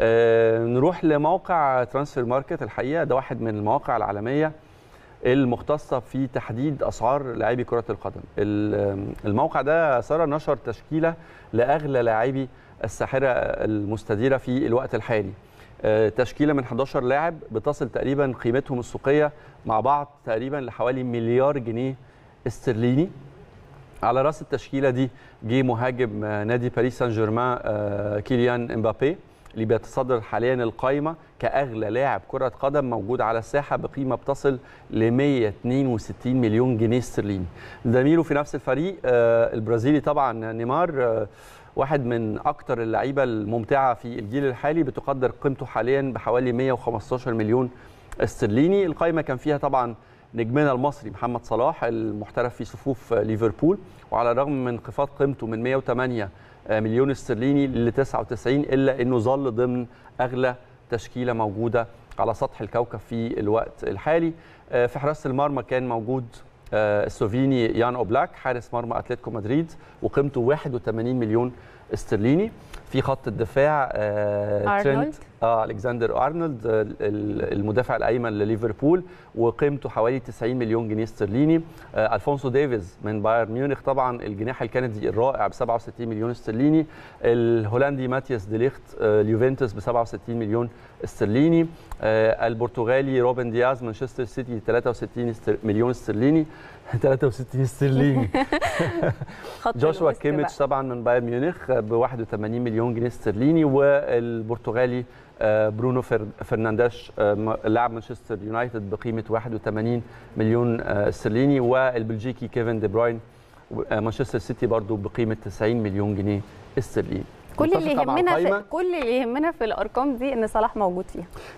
آه، نروح لموقع ترانسفير ماركت الحقيقه ده واحد من المواقع العالميه المختصه في تحديد اسعار لاعبي كره القدم آه، الموقع ده ساره نشر تشكيله لاغلى لاعبي الساحره المستديره في الوقت الحالي آه، تشكيله من 11 لاعب بتصل تقريبا قيمتهم السوقيه مع بعض تقريبا لحوالي مليار جنيه استرليني على راس التشكيله دي جه مهاجم نادي باريس سان جيرمان كيليان امبابي اللي بيتصدر حاليا القائمة كأغلى لاعب كرة قدم موجود على الساحة بقيمة بتصل ل 162 مليون جنيه استرليني زميله في نفس الفريق آه، البرازيلي طبعا نيمار آه، واحد من أكتر اللعيبة الممتعة في الجيل الحالي بتقدر قيمته حاليا بحوالي 115 مليون استرليني القائمة كان فيها طبعا نجمنا المصري محمد صلاح المحترف في صفوف ليفربول وعلى الرغم من انخفاض قيمته من 108 مليون استرليني ل 99 الا انه ظل ضمن اغلى تشكيله موجوده على سطح الكوكب في الوقت الحالي آه، في حراسه المرمى كان موجود آه، السوفيني يان اوبلاك حارس مرمى اتلتيكو مدريد وقيمته 81 مليون استرليني في خط الدفاع آه، ترينت اه الكسندر ارنولد آه، المدافع الايمن لليفربول وقيمته حوالي 90 مليون جنيه استرليني آه الفونسو ديفيز من بايرن ميونخ طبعا الجناح الكندي الرائع ب 67 مليون استرليني الهولندي ماتياس ديليخت آه اليوفنتوس ب 67 مليون استرليني آه البرتغالي روبن دياز مانشستر سيتي 63 استر... مليون استرليني 63 استرليني جوشوا كيميتش طبعا من بايرن ميونخ ب 81 مليون جنيه استرليني والبرتغالي آه، برونو فرنانديش آه، لاعب مانشستر يونايتد بقيمه 81 مليون استرليني آه، والبلجيكي كيفن دي بروين مانشستر سيتي برضه بقيمه 90 مليون جنيه استرليني كل اللي يهمنا في كل اللي يهمنا في الارقام دي ان صلاح موجود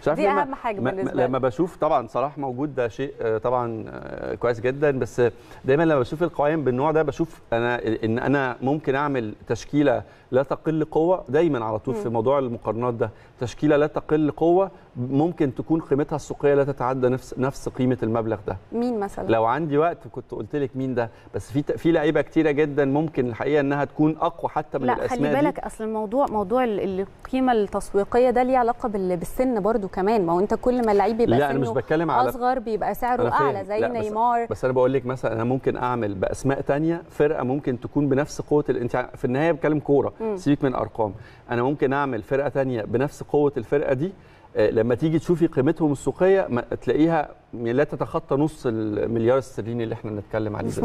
فيها دي اهم حاجه بالنسبه لما بشوف طبعا صلاح موجود ده شيء آه، طبعا آه، كويس جدا بس دايما لما بشوف القوائم بالنوع ده بشوف انا ان انا ممكن اعمل تشكيله لا تقل قوه دايما على طول في موضوع المقارنات ده تشكيله لا تقل قوه ممكن تكون قيمتها السوقيه لا تتعدى نفس نفس قيمه المبلغ ده مين مثلا لو عندي وقت كنت قلت لك مين ده بس في في لعيبه كتيره جدا ممكن الحقيقه انها تكون اقوى حتى من لا الاسماء خلي بالك دي. اصل الموضوع موضوع القيمه التسويقيه ده ليه علاقه بالسن برضو كمان ما هو انت كل ما اللعيب بيبقى لا انا مش بتكلم على اصغر بيبقى سعره اعلى زي نيمار بس, بس انا بقول لك مثلا انا ممكن اعمل باسماء تانية فرقه ممكن تكون بنفس قوه انت في النهايه بتكلم كوره سيبك من ارقام انا ممكن اعمل فرقه تانية بنفس قوه الفرقه دي آه، لما تيجي تشوفي قيمتهم السوقيه تلاقيها لا تتخطى نص المليار استرليني اللي احنا بنتكلم عليه